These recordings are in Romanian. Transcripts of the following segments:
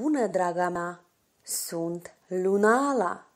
bună, draga mea! Sunt Lunala!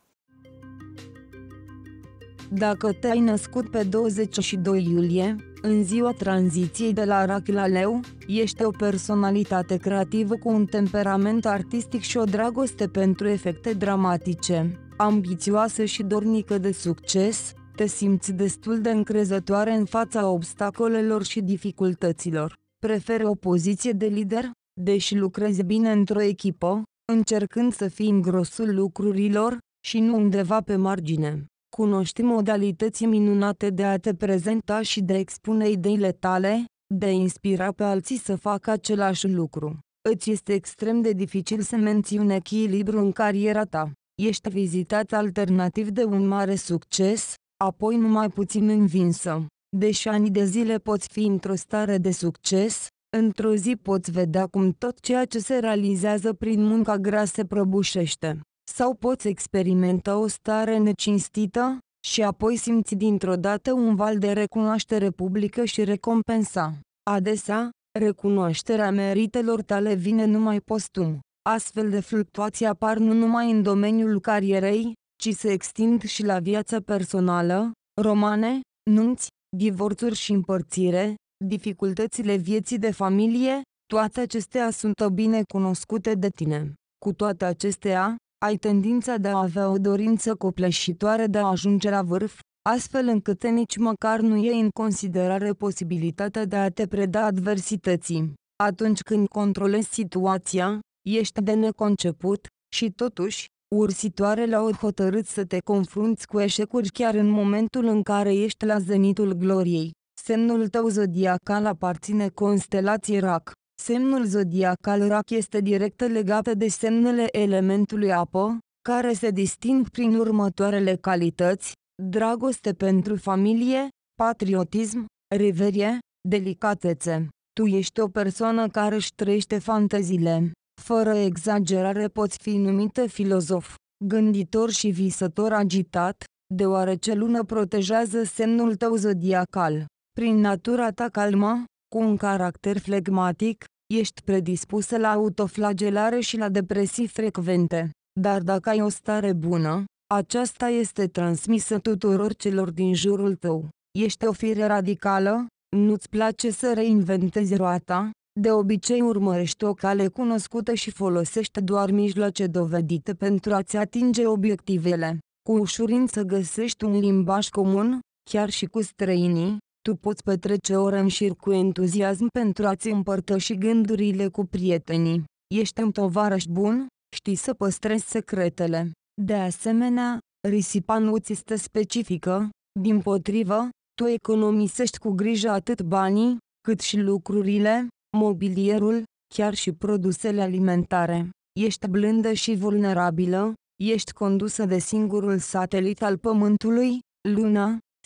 Dacă te-ai născut pe 22 iulie, în ziua tranziției de la rac la leu, ești o personalitate creativă cu un temperament artistic și o dragoste pentru efecte dramatice, ambițioasă și dornică de succes, te simți destul de încrezătoare în fața obstacolelor și dificultăților. Preferi o poziție de lider, deși lucrezi bine într-o echipă, încercând să fii în grosul lucrurilor și nu undeva pe margine. Cunoști modalități minunate de a te prezenta și de a expune ideile tale, de a inspira pe alții să facă același lucru. Îți este extrem de dificil să menții un echilibru în cariera ta. Ești vizitat alternativ de un mare succes, apoi numai puțin învinsă. Deși ani de zile poți fi într-o stare de succes, Într-o zi poți vedea cum tot ceea ce se realizează prin munca grea se prăbușește. Sau poți experimenta o stare necinstită, și apoi simți dintr-o dată un val de recunoaștere publică și recompensa. Adesea, recunoașterea meritelor tale vine numai postum. Astfel de fluctuații apar nu numai în domeniul carierei, ci se extind și la viața personală, romane, nunți, divorțuri și împărțire, dificultățile vieții de familie, toate acestea sunt bine cunoscute de tine. Cu toate acestea, ai tendința de a avea o dorință copleșitoare de a ajunge la vârf, astfel încât nici măcar nu e în considerare posibilitatea de a te preda adversității. Atunci când controlezi situația, ești de neconceput, și totuși, ursitoarele au hotărât să te confrunți cu eșecuri chiar în momentul în care ești la zenitul gloriei. Semnul tău zodiacal aparține constelației RAC. Semnul zodiacal RAC este direct legat de semnele elementului apă, care se disting prin următoarele calități, dragoste pentru familie, patriotism, reverie, delicatețe. Tu ești o persoană care își trăiește fantezile. Fără exagerare poți fi numită filozof, gânditor și visător agitat, deoarece lună protejează semnul tău zodiacal. Prin natura ta calmă, cu un caracter flegmatic, ești predispusă la autoflagelare și la depresii frecvente. Dar dacă ai o stare bună, aceasta este transmisă tuturor celor din jurul tău. Ești o fire radicală, nu-ți place să reinventezi roata, de obicei urmărești o cale cunoscută și folosești doar mijloace dovedite pentru a-ți atinge obiectivele. Cu ușurință găsești un limbaj comun, chiar și cu străinii, tu poți petrece ore în șir cu entuziasm pentru a-ți împărtăși gândurile cu prietenii. Ești un tovarăș bun, știi să păstrezi secretele. De asemenea, risipa nu ți este specifică, din potrivă, tu economisești cu grijă atât banii, cât și lucrurile, mobilierul, chiar și produsele alimentare. Ești blândă și vulnerabilă, ești condusă de singurul satelit al Pământului, Luna,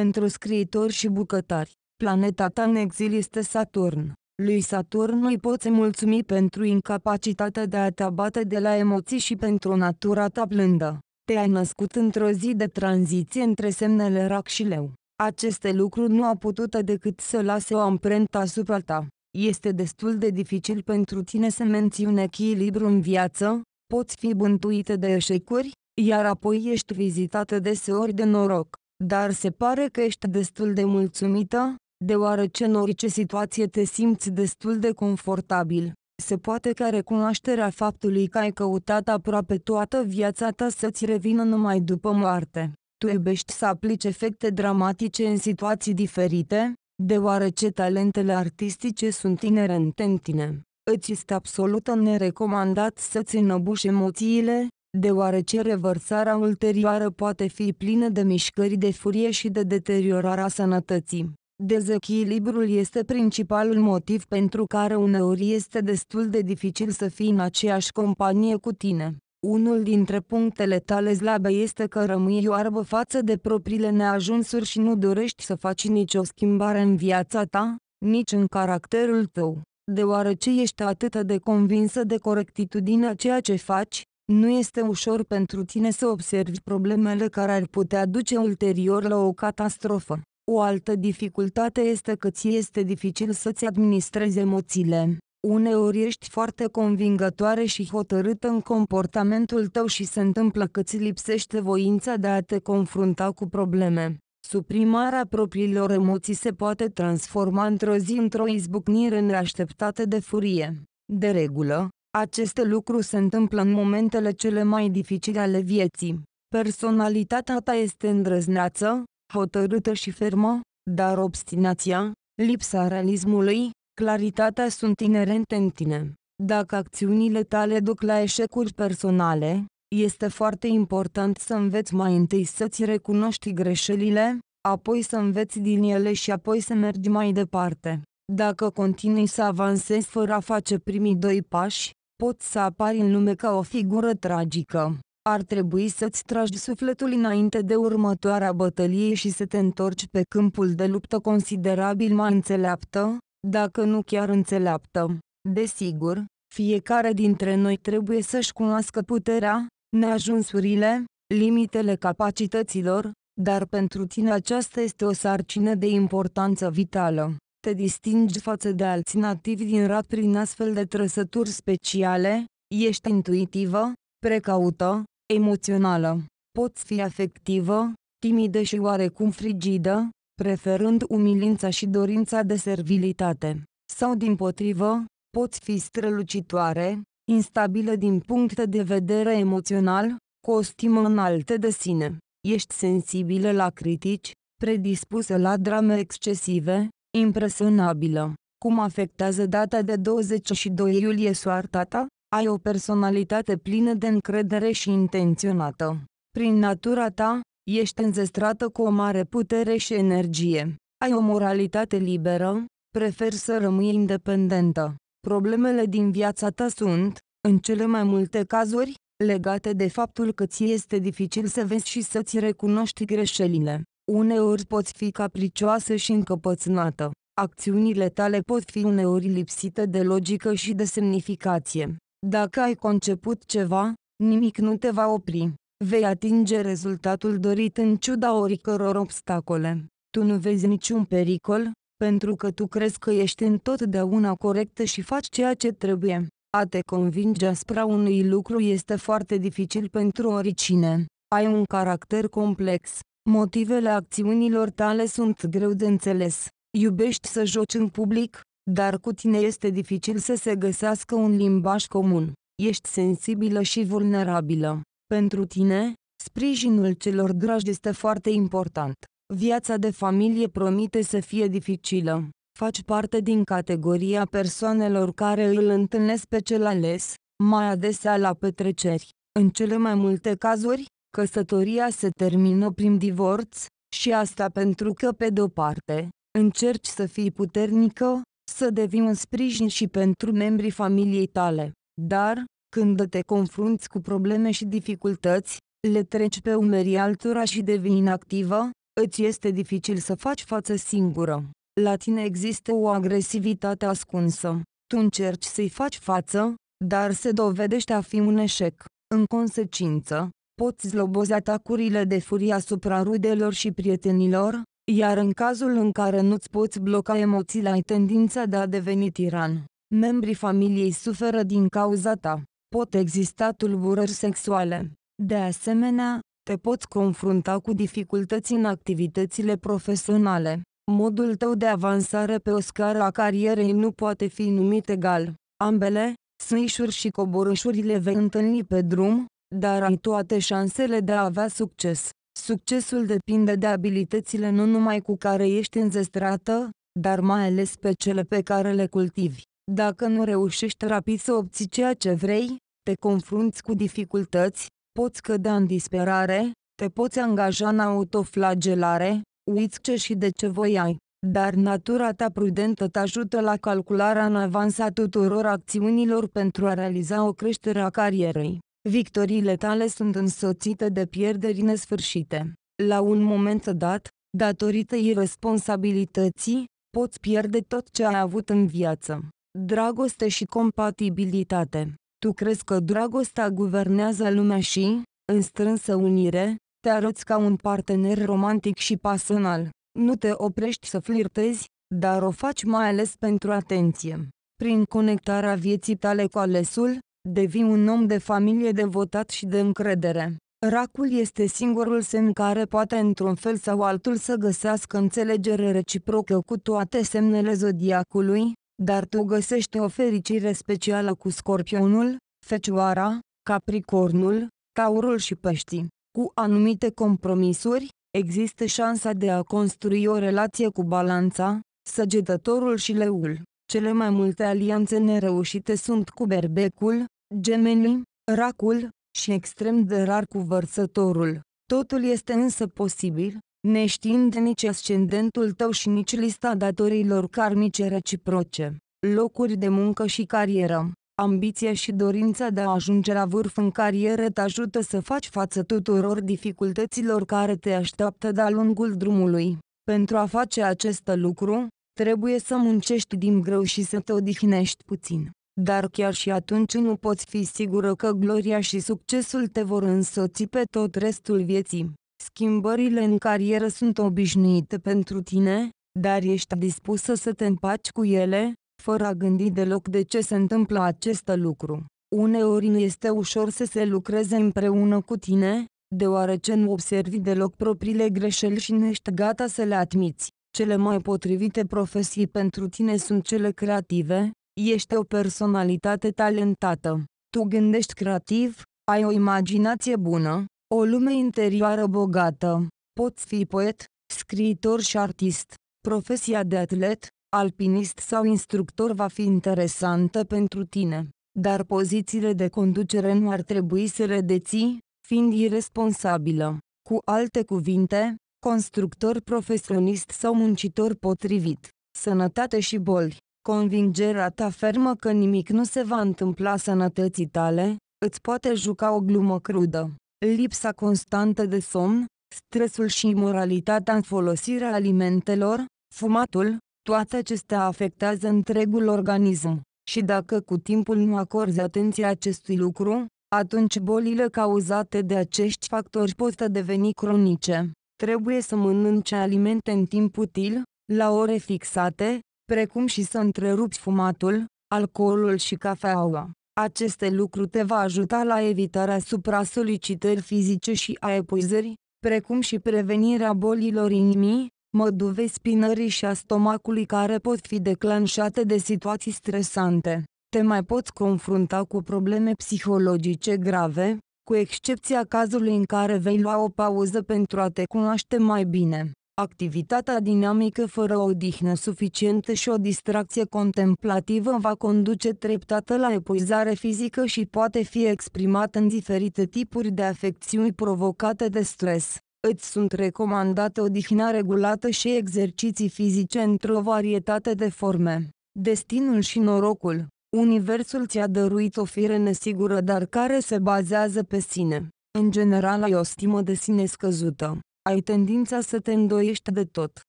pentru scriitori și bucătari, planeta ta în exil este Saturn. Lui Saturn îi poți mulțumi pentru incapacitatea de a te abate de la emoții și pentru natura ta blândă. Te-ai născut într-o zi de tranziție între semnele rac și leu. Aceste lucruri nu au putut decât să lase o amprentă asupra ta. Este destul de dificil pentru tine să menții un echilibru în viață, poți fi bântuită de eșecuri, iar apoi ești vizitată deseori de noroc dar se pare că ești destul de mulțumită, deoarece în orice situație te simți destul de confortabil. Se poate ca recunoașterea faptului că ai căutat aproape toată viața ta să-ți revină numai după moarte. Tu iubești să aplici efecte dramatice în situații diferite, deoarece talentele artistice sunt inerente în tine. Îți este absolut nerecomandat să-ți înăbuși emoțiile, deoarece revărsarea ulterioară poate fi plină de mișcări de furie și de deteriorarea sănătății. Dezechilibrul este principalul motiv pentru care uneori este destul de dificil să fii în aceeași companie cu tine. Unul dintre punctele tale slabe este că rămâi oarbă față de propriile neajunsuri și nu dorești să faci nicio schimbare în viața ta, nici în caracterul tău. Deoarece ești atât de convinsă de corectitudinea ceea ce faci, nu este ușor pentru tine să observi problemele care ar putea duce ulterior la o catastrofă. O altă dificultate este că ți este dificil să-ți administrezi emoțiile. Uneori ești foarte convingătoare și hotărâtă în comportamentul tău și se întâmplă că ți lipsește voința de a te confrunta cu probleme. Suprimarea propriilor emoții se poate transforma într-o zi într-o izbucnire neașteptată de furie. De regulă, acest lucru se întâmplă în momentele cele mai dificile ale vieții. Personalitatea ta este îndrăzneață, hotărâtă și fermă, dar obstinația, lipsa realismului, claritatea sunt inerente în tine. Dacă acțiunile tale duc la eșecuri personale, este foarte important să înveți mai întâi să-ți recunoști greșelile, apoi să înveți din ele și apoi să mergi mai departe. Dacă continui să avansezi fără a face primii doi pași, pot să apari în lume ca o figură tragică. Ar trebui să-ți tragi sufletul înainte de următoarea bătălie și să te întorci pe câmpul de luptă considerabil mai înțeleaptă, dacă nu chiar înțeleaptă. Desigur, fiecare dintre noi trebuie să-și cunoască puterea, neajunsurile, limitele capacităților, dar pentru tine aceasta este o sarcină de importanță vitală te distingi față de alții nativi din rat prin astfel de trăsături speciale, ești intuitivă, precaută, emoțională, poți fi afectivă, timidă și oarecum frigidă, preferând umilința și dorința de servilitate, sau din potrivă, poți fi strălucitoare, instabilă din punct de vedere emoțional, cu o stimă înaltă de sine, ești sensibilă la critici, predispusă la drame excesive, Impresionabilă. Cum afectează data de 22 iulie soarta ta? Ai o personalitate plină de încredere și intenționată. Prin natura ta, ești înzestrată cu o mare putere și energie. Ai o moralitate liberă, preferi să rămâi independentă. Problemele din viața ta sunt, în cele mai multe cazuri, legate de faptul că ți este dificil să vezi și să-ți recunoști greșelile. Uneori poți fi capricioasă și încăpățânată. Acțiunile tale pot fi uneori lipsite de logică și de semnificație. Dacă ai conceput ceva, nimic nu te va opri. Vei atinge rezultatul dorit în ciuda oricăror obstacole. Tu nu vezi niciun pericol, pentru că tu crezi că ești întotdeauna corectă și faci ceea ce trebuie. A te convinge asupra unui lucru este foarte dificil pentru oricine. Ai un caracter complex, Motivele acțiunilor tale sunt greu de înțeles. Iubești să joci în public, dar cu tine este dificil să se găsească un limbaj comun. Ești sensibilă și vulnerabilă. Pentru tine, sprijinul celor dragi este foarte important. Viața de familie promite să fie dificilă. Faci parte din categoria persoanelor care îl întâlnesc pe cel ales, mai adesea la petreceri. În cele mai multe cazuri, Căsătoria se termină prin divorț, și asta pentru că, pe de-o parte, încerci să fii puternică, să devii un sprijin și pentru membrii familiei tale, dar, când te confrunți cu probleme și dificultăți, le treci pe umerii altora și devii inactivă, îți este dificil să faci față singură. La tine există o agresivitate ascunsă. Tu încerci să-i faci față, dar se dovedește a fi un eșec. În consecință, pot zloboza atacurile de furie asupra rudelor și prietenilor, iar în cazul în care nu-ți poți bloca emoțiile ai tendința de a deveni tiran. Membrii familiei suferă din cauza ta. Pot exista tulburări sexuale. De asemenea, te poți confrunta cu dificultăți în activitățile profesionale. Modul tău de avansare pe o scară a carierei nu poate fi numit egal. Ambele, sâișuri și coborâșurile vei întâlni pe drum, dar ai toate șansele de a avea succes. Succesul depinde de abilitățile nu numai cu care ești înzestrată, dar mai ales pe cele pe care le cultivi. Dacă nu reușești rapid să obții ceea ce vrei, te confrunți cu dificultăți, poți cădea în disperare, te poți angaja în autoflagelare, uiți ce și de ce voi ai. Dar natura ta prudentă te ajută la calcularea în avans a tuturor acțiunilor pentru a realiza o creștere a carierei. Victoriile tale sunt însoțite de pierderi nesfârșite. La un moment dat, datorită irresponsabilității, poți pierde tot ce ai avut în viață. Dragoste și compatibilitate. Tu crezi că dragostea guvernează lumea și, în strânsă unire, te arăți ca un partener romantic și pasional. Nu te oprești să flirtezi, dar o faci mai ales pentru atenție. Prin conectarea vieții tale cu alesul, Devii un om de familie devotat și de încredere. Racul este singurul semn care poate într-un fel sau altul să găsească înțelegere reciprocă cu toate semnele zodiacului, dar tu găsești o fericire specială cu scorpionul, fecioara, capricornul, taurul și peștii. Cu anumite compromisuri, există șansa de a construi o relație cu balanța, săgetătorul și leul. Cele mai multe alianțe nereușite sunt cu berbecul, gemenii, racul, și extrem de rar cu vărsătorul. Totul este însă posibil, neștiind nici ascendentul tău și nici lista datorilor karmice reciproce, locuri de muncă și carieră. Ambiția și dorința de a ajunge la vârf în carieră te ajută să faci față tuturor dificultăților care te așteaptă de-a lungul drumului. Pentru a face acest lucru, trebuie să muncești din greu și să te odihnești puțin dar chiar și atunci nu poți fi sigură că gloria și succesul te vor însoți pe tot restul vieții. Schimbările în carieră sunt obișnuite pentru tine, dar ești dispusă să te împaci cu ele, fără a gândi deloc de ce se întâmplă acest lucru. Uneori nu este ușor să se lucreze împreună cu tine, deoarece nu observi deloc propriile greșeli și nu ești gata să le admiți. Cele mai potrivite profesii pentru tine sunt cele creative, Ești o personalitate talentată. Tu gândești creativ, ai o imaginație bună, o lume interioară bogată. Poți fi poet, scriitor și artist. Profesia de atlet, alpinist sau instructor va fi interesantă pentru tine, dar pozițiile de conducere nu ar trebui să le deții, fiind irresponsabilă. Cu alte cuvinte, constructor profesionist sau muncitor potrivit, sănătate și boli. Convingerea ta fermă că nimic nu se va întâmpla sănătății tale, îți poate juca o glumă crudă. Lipsa constantă de somn, stresul și imoralitatea în folosirea alimentelor, fumatul, toate acestea afectează întregul organism. Și dacă cu timpul nu acorzi atenție acestui lucru, atunci bolile cauzate de acești factori pot deveni cronice. Trebuie să mănânce alimente în timp util, la ore fixate, precum și să întrerupi fumatul, alcoolul și cafeaua. Aceste lucruri te va ajuta la evitarea supra-solicitări fizice și a epuizării, precum și prevenirea bolilor inimii, măduvei spinării și a stomacului care pot fi declanșate de situații stresante. Te mai poți confrunta cu probleme psihologice grave, cu excepția cazului în care vei lua o pauză pentru a te cunoaște mai bine. Activitatea dinamică fără o odihnă suficientă și o distracție contemplativă va conduce treptată la epuizare fizică și poate fi exprimată în diferite tipuri de afecțiuni provocate de stres. Îți sunt recomandate odihna regulată și exerciții fizice într-o varietate de forme. Destinul și norocul Universul ți-a dăruit o fire nesigură dar care se bazează pe sine. În general ai o stimă de sine scăzută ai tendința să te îndoiești de tot.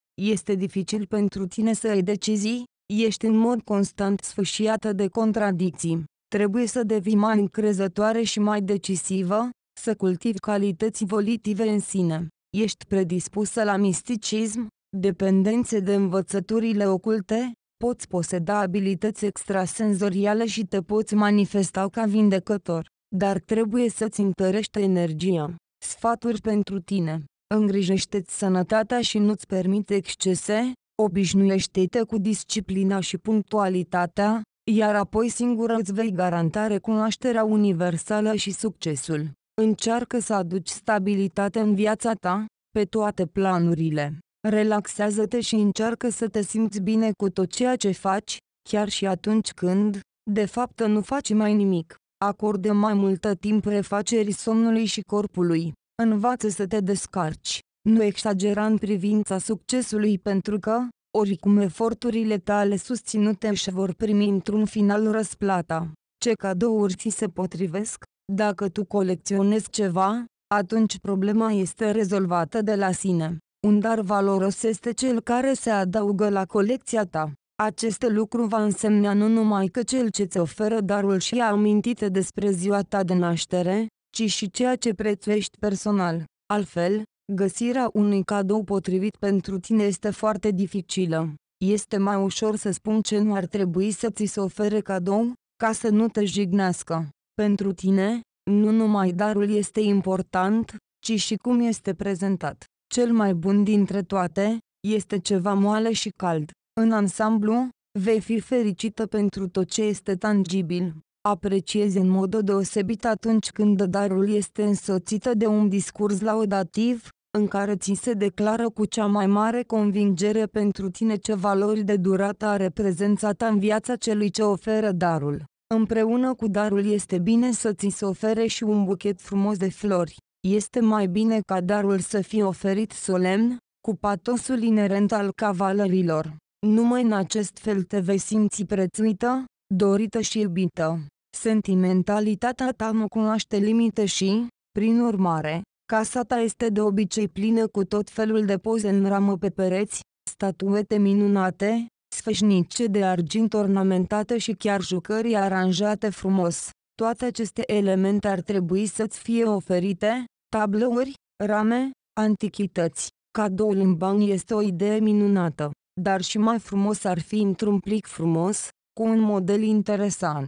Este dificil pentru tine să ai decizii, ești în mod constant sfâșiată de contradicții. Trebuie să devii mai încrezătoare și mai decisivă, să cultivi calități volitive în sine. Ești predispusă la misticism, dependențe de învățăturile oculte, poți poseda abilități extrasenzoriale și te poți manifesta ca vindecător, dar trebuie să-ți întărești energia. Sfaturi pentru tine Îngrijește-ți sănătatea și nu-ți permite excese, obișnuiește-te cu disciplina și punctualitatea, iar apoi singură îți vei garanta recunoașterea universală și succesul. Încearcă să aduci stabilitate în viața ta, pe toate planurile. Relaxează-te și încearcă să te simți bine cu tot ceea ce faci, chiar și atunci când, de fapt, nu faci mai nimic. Acordă mai multă timp refacerii somnului și corpului. Învață să te descarci. Nu exagera în privința succesului pentru că, oricum eforturile tale susținute își vor primi într-un final răsplata. Ce cadouri ți se potrivesc? Dacă tu colecționezi ceva, atunci problema este rezolvată de la sine. Un dar valoros este cel care se adaugă la colecția ta. Acest lucru va însemna nu numai că cel ce ți oferă darul și-a amintite despre ziua ta de naștere, ci și ceea ce prețuiești personal. Altfel, găsirea unui cadou potrivit pentru tine este foarte dificilă. Este mai ușor să spun ce nu ar trebui să ți se ofere cadou, ca să nu te jignească. Pentru tine, nu numai darul este important, ci și cum este prezentat. Cel mai bun dintre toate, este ceva moale și cald. În ansamblu, vei fi fericită pentru tot ce este tangibil apreciez în mod deosebit atunci când darul este însoțită de un discurs laudativ, în care ți se declară cu cea mai mare convingere pentru tine ce valori de durată are prezența ta în viața celui ce oferă darul. Împreună cu darul este bine să ți se ofere și un buchet frumos de flori. Este mai bine ca darul să fie oferit solemn, cu patosul inerent al cavalerilor. Numai în acest fel te vei simți prețuită, dorită și iubită. Sentimentalitatea ta nu cunoaște limite și, prin urmare, casa ta este de obicei plină cu tot felul de poze în ramă pe pereți, statuete minunate, sfășnice de argint ornamentate și chiar jucării aranjate frumos. Toate aceste elemente ar trebui să-ți fie oferite, tablouri, rame, antichități. Cadoul în bani este o idee minunată, dar și mai frumos ar fi într-un plic frumos, cu un model interesant.